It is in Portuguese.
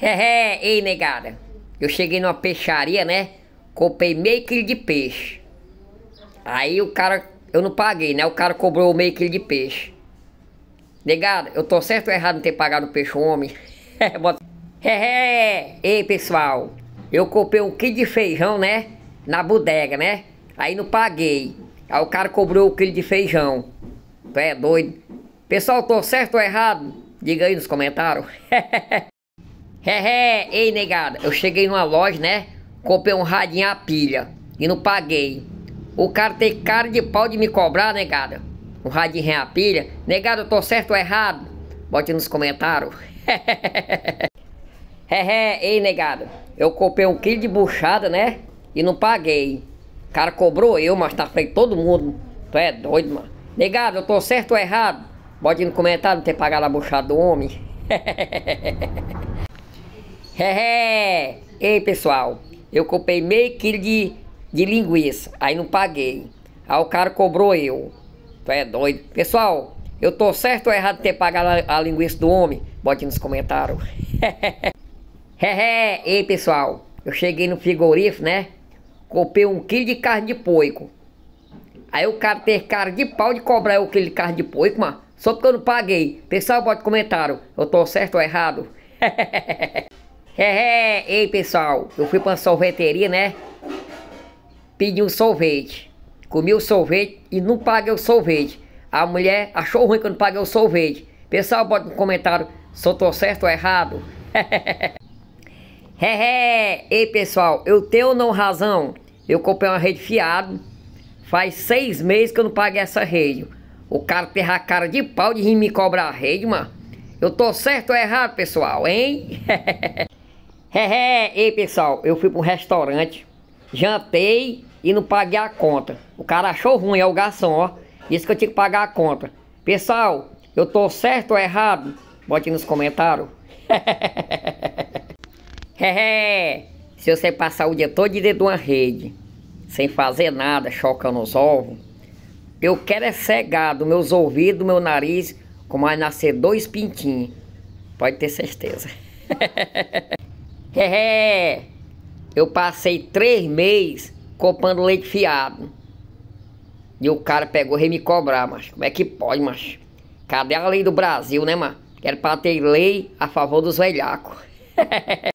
Hehe, ei negada, eu cheguei numa peixaria, né? Comprei meio quilo de peixe. Aí o cara, eu não paguei, né? O cara cobrou meio quilo de peixe. Negada, eu tô certo ou errado em ter pagado o peixe homem? Hehe, é, ei pessoal, eu comprei um quilo de feijão, né? Na bodega, né? Aí não paguei. Aí o cara cobrou o quilo de feijão. Tu é doido? Pessoal, tô certo ou errado? Diga aí nos comentários. É ei negada, eu cheguei numa loja, né? Comprei um radinho a pilha e não paguei. O cara tem cara de pau de me cobrar, negada. Um radinho a pilha. Negada, eu tô certo ou errado? Bote nos comentários. É ei negada, eu comprei um quilo de buchada, né? E não paguei. O cara cobrou eu, mas tá feito todo mundo. Tu é doido, mano. Negado, eu tô certo ou errado? Bote no comentário não ter pagado a buchada do homem. Hehe! Ei, pessoal, eu comprei meio quilo de, de linguiça, aí não paguei. Aí o cara cobrou eu. Tu é doido. Pessoal, eu tô certo ou errado de ter pagado a, a linguiça do homem? Bote nos comentários. Hehe! Ei, pessoal, eu cheguei no frigorífico, né? Comprei um quilo de carne de poico. Aí o cara ter cara de pau de cobrar o quilo de carne de poico, mano. Só porque eu não paguei. Pessoal, bote comentário. Eu tô certo ou errado? É, é, ei pessoal, eu fui pra uma sorveteria, né? Pedi um sorvete. Comi o sorvete e não paguei o sorvete. A mulher achou ruim que eu não paguei o sorvete. Pessoal, bota no comentário se eu tô certo ou errado. É, é. ei pessoal, eu tenho ou não razão? Eu comprei uma rede fiado. Faz seis meses que eu não paguei essa rede. O cara terra a cara de pau de rir me cobrar a rede, mano. Eu tô certo ou errado, pessoal, hein? Hehe, ei pessoal, eu fui pro restaurante, jantei e não paguei a conta. O cara achou ruim, é o garçom, ó. Disse que eu tinha que pagar a conta. Pessoal, eu tô certo ou errado? Bote nos comentários. Hehe, se você passar o dia todo dentro de uma rede, sem fazer nada, chocando os ovos, eu quero é cegar dos meus ouvidos, do meu nariz, como vai nascer dois pintinhos. Pode ter certeza. É, é, eu passei três meses comprando leite fiado. E o cara pegou e me cobrar, mas como é que pode, mas Cadê a lei do Brasil, né, mano? Quero pra ter lei a favor dos velhacos.